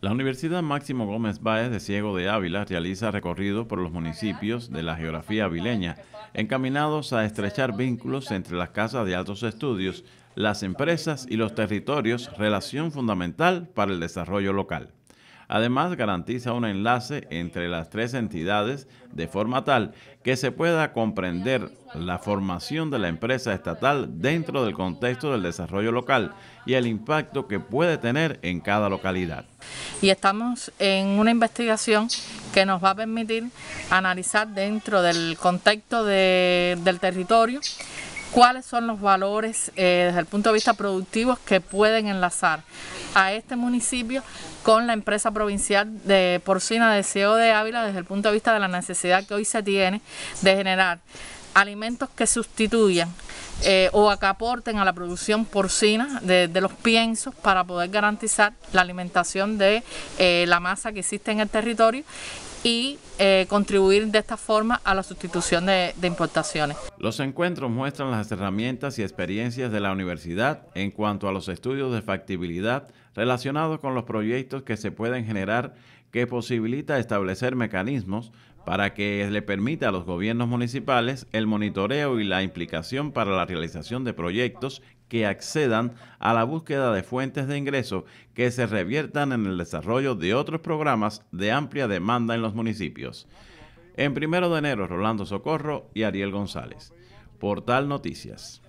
La Universidad Máximo Gómez Báez de Ciego de Ávila realiza recorridos por los municipios de la geografía avileña, encaminados a estrechar vínculos entre las casas de altos estudios, las empresas y los territorios, relación fundamental para el desarrollo local. Además, garantiza un enlace entre las tres entidades de forma tal que se pueda comprender la formación de la empresa estatal dentro del contexto del desarrollo local y el impacto que puede tener en cada localidad. Y estamos en una investigación que nos va a permitir analizar dentro del contexto del territorio cuáles son los valores eh, desde el punto de vista productivo que pueden enlazar a este municipio con la empresa provincial de porcina de SEO de Ávila desde el punto de vista de la necesidad que hoy se tiene de generar alimentos que sustituyan eh, o a que aporten a la producción porcina de, los piensos para poder garantizar la alimentación de eh, la masa que existe en el territorio y eh, contribuir de esta forma a la sustitución de, de importaciones. Los encuentros muestran las herramientas y experiencias de la universidad en cuanto a los estudios de factibilidad relacionados con los proyectos que se pueden generar que posibilita establecer mecanismos para que le permita a los gobiernos municipales el monitoreo y la implicación para la realización de proyectos que accedan a la búsqueda de fuentes de ingreso que se reviertan en el desarrollo de otros programas de amplia demanda en los municipios. En primero de enero, Rolando Socorro y Ariel González. Portal Noticias.